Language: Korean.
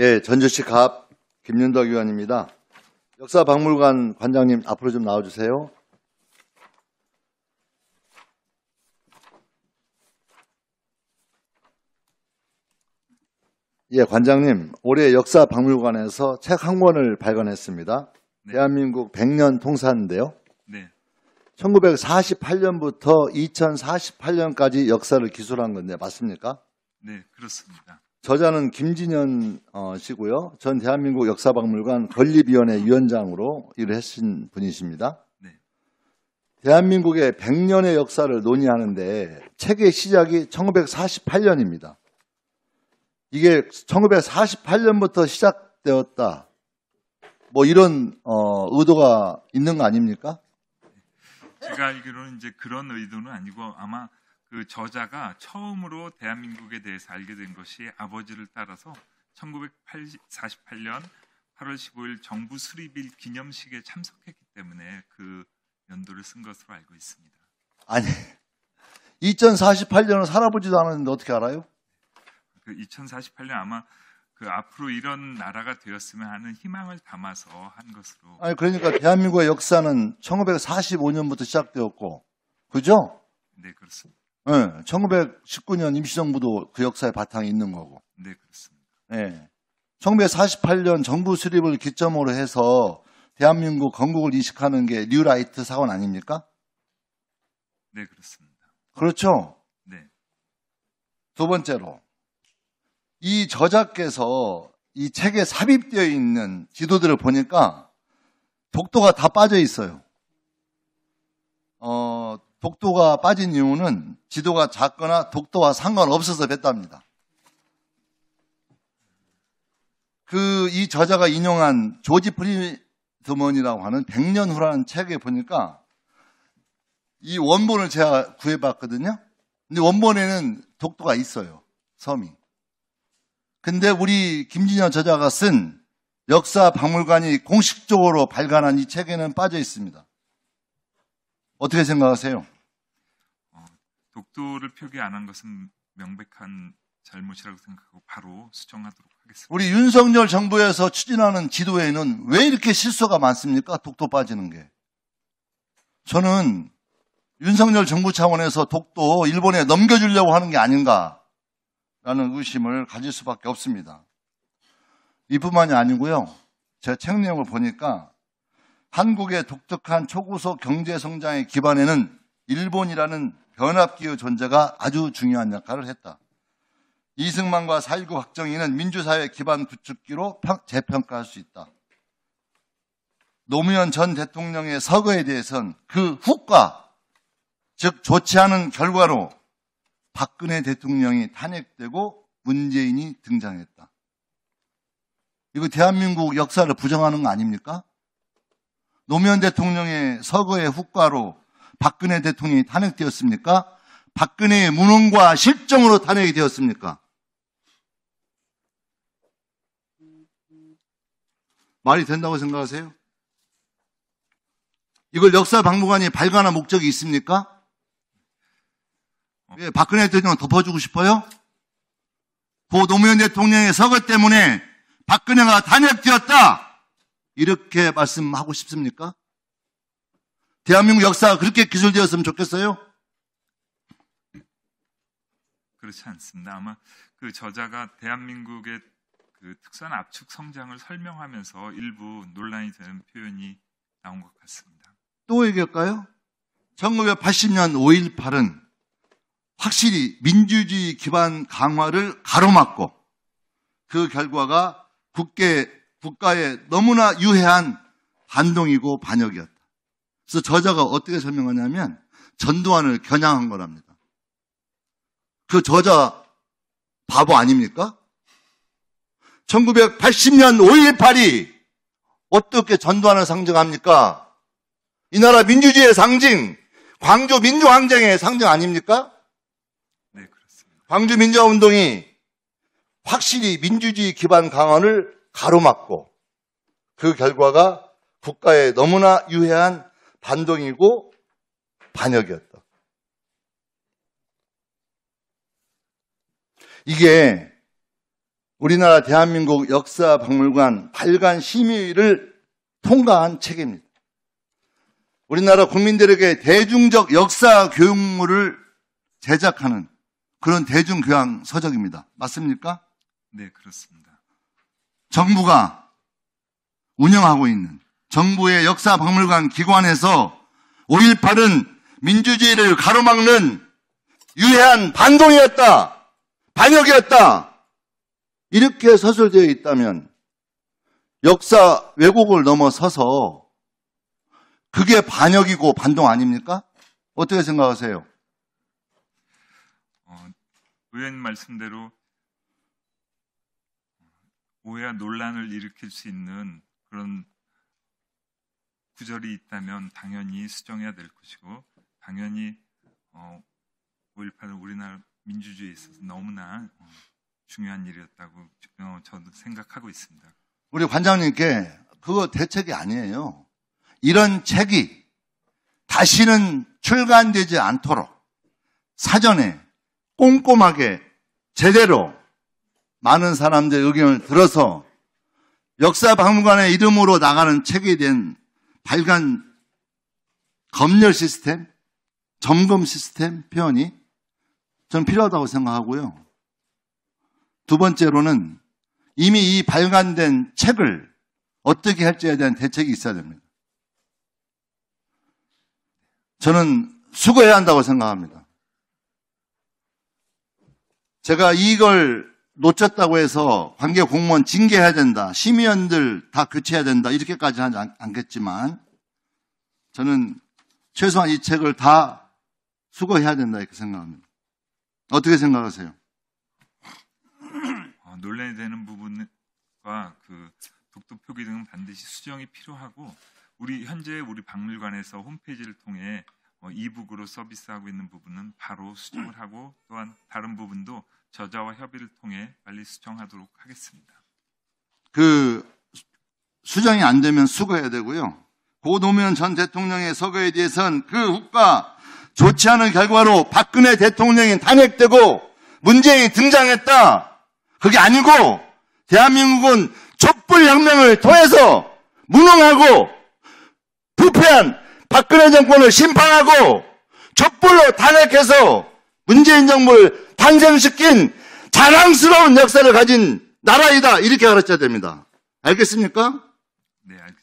예, 전주시 갑 김윤덕 의원입니다. 역사박물관 관장님 앞으로 좀 나와주세요. 예, 관장님, 올해 역사박물관에서 책 한 권을 발간했습니다. 네. 대한민국 100년 통사인데요. 네. 1948년부터 2048년까지 역사를 기술한 건데 맞습니까? 네, 그렇습니다. 저자는 김진현 어, 씨고요. 전 대한민국 역사박물관 건립위원회 위원장으로 일을 하신 분이십니다. 네. 대한민국의 100년의 역사를 논의하는데 책의 시작이 1948년입니다. 이게 1948년부터 시작되었다. 뭐 이런 어, 의도가 있는 거 아닙니까? 제가 알기로는 이제 그런 의도는 아니고 아마 그 저자가 처음으로 대한민국에 대해서 알게 된 것이 아버지를 따라서 1948년 8월 15일 정부 수립일 기념식에 참석했기 때문에 그 연도를 쓴 것으로 알고 있습니다. 아니, 2048년을 살아보지도 않았는데 어떻게 알아요? 그 2048년 아마 그 앞으로 이런 나라가 되었으면 하는 희망을 담아서 한 것으로. 아니 그러니까 대한민국의 역사는 1945년부터 시작되었고, 그죠? 네 그렇습니다. 네, 예, 1919년 임시정부도 그 역사의 바탕이 있는 거고. 네, 그렇습니다. 네. 예. 1948년 정부 수립을 기점으로 해서 대한민국 건국을 인식하는 게 뉴라이트 사건 아닙니까? 네, 그렇습니다. 그렇죠? 네. 두 번째로, 이 저자께서 이 책에 삽입되어 있는 지도들을 보니까 독도가 다 빠져 있어요. 어, 독도가 빠진 이유는 지도가 작거나 독도와 상관없어서 뺐답니다. 그 이 저자가 인용한 조지 프리드먼이라고 하는 100년 후라는 책에 보니까 이 원본을 제가 구해봤거든요. 근데 원본에는 독도가 있어요. 섬이. 근데 우리 김진현 저자가 쓴 역사 박물관이 공식적으로 발간한 이 책에는 빠져 있습니다. 어떻게 생각하세요? 어, 독도를 표기 안 한 것은 명백한 잘못이라고 생각하고 바로 수정하도록 하겠습니다. 우리 윤석열 정부에서 추진하는 지도에는 왜 이렇게 실수가 많습니까? 독도 빠지는 게. 저는 윤석열 정부 차원에서 독도 일본에 넘겨주려고 하는 게 아닌가라는 의심을 가질 수밖에 없습니다. 이뿐만이 아니고요. 제가책 내용을 보니까 한국의 독특한 초고속 경제 성장의 기반에는 일본이라는 변압기의 존재가 아주 중요한 역할을 했다. 이승만과 4.19확정인은 민주사회 기반 구축기로 재평가할 수 있다. 노무현 전 대통령의 서거에 대해선 그 후과, 즉 좋지 않은 결과로 박근혜 대통령이 탄핵되고 문재인이 등장했다. 이거 대한민국 역사를 부정하는 거 아닙니까? 노무현 대통령의 서거의 후과로 박근혜 대통령이 탄핵되었습니까? 박근혜의 무능과 실정으로 탄핵이 되었습니까? 말이 된다고 생각하세요? 이걸 역사 박물관이 발간한 목적이 있습니까? 왜 예, 박근혜 대통령 덮어주고 싶어요? 고 노무현 대통령의 서거 때문에 박근혜가 탄핵되었다. 이렇게 말씀하고 싶습니까? 대한민국 역사가 그렇게 기술되었으면 좋겠어요? 그렇지 않습니다. 아마 그 저자가 대한민국의 그 특수한 압축 성장을 설명하면서 일부 논란이 되는 표현이 나온 것 같습니다. 또 얘기할까요? 1980년 5.18은 확실히 민주주의 기반 강화를 가로막고 그 결과가 국회 국가에 너무나 유해한 반동이고 반역이었다. 그래서 저자가 어떻게 설명하냐면 전두환을 겨냥한 거랍니다. 그 저자 바보 아닙니까? 1980년 5.18이 어떻게 전두환을 상징합니까? 이 나라 민주주의의 상징, 광주 민주항쟁의 상징 아닙니까? 네, 그렇습니다. 광주 민주화운동이 확실히 민주주의 기반 강화를 가로막고 그 결과가 국가에 너무나 유해한 반동이고 반역이었다. 이게 우리나라 대한민국 역사박물관 발간 심의를 통과한 책입니다. 우리나라 국민들에게 대중적 역사 교육물을 제작하는 그런 대중교양 서적입니다. 맞습니까? 네, 그렇습니다. 정부가 운영하고 있는 정부의 역사박물관 기관에서 5.18은 민주주의를 가로막는 유해한 반동이었다. 반역이었다. 이렇게 서술되어 있다면 역사 왜곡을 넘어서서 그게 반역이고 반동 아닙니까? 어떻게 생각하세요? 어, 의원님 말씀대로 오해와 논란을 일으킬 수 있는 그런 구절이 있다면 당연히 수정해야 될 것이고 당연히 5.18은 어, 우리나라 민주주의에 있어서 너무나 어, 중요한 일이었다고 어, 저도 생각하고 있습니다. 우리 관장님께 그거 대책이 아니에요. 이런 책이 다시는 출간되지 않도록 사전에 꼼꼼하게 제대로 많은 사람들의 의견을 들어서 역사박물관의 이름으로 나가는 책에 대한 발간 검열 시스템, 점검 시스템 표현이 전 필요하다고 생각하고요. 두 번째로는 이미 이 발간된 책을 어떻게 할지에 대한 대책이 있어야 됩니다. 저는 수고해야 한다고 생각합니다. 제가 이걸 놓쳤다고 해서 관계 공무원 징계해야 된다. 심의원들 다 교체해야 된다. 이렇게까지 하지 않, 겠지만 저는 최소한 이 책을 다 수거해야 된다. 이렇게 생각합니다. 어떻게 생각하세요? 어, 논란이 되는 부분과 그 독도 표기 등은 반드시 수정이 필요하고 우리 현재 우리 박물관에서 홈페이지를 통해 어, 이북으로 서비스하고 있는 부분은 바로 수정을 하고 또한 다른 부분도 저자와 협의를 통해 빨리 수정하도록 하겠습니다. 그 수정이 안 되면 수거해야 되고요. 고 노무현 전 대통령의 서거에 대해서는그 후과 좋지 않은 결과로 박근혜 대통령이 탄핵되고 문재인이 등장했다. 그게 아니고 대한민국은 촛불혁명을 통해서 무능하고 부패한 박근혜 정권을 심판하고 촛불로 탄핵해서 문재인 정부를 탄생시킨 자랑스러운 역사를 가진 나라이다. 이렇게 가르쳐야 됩니다. 알겠습니까? 네, 알겠습니다.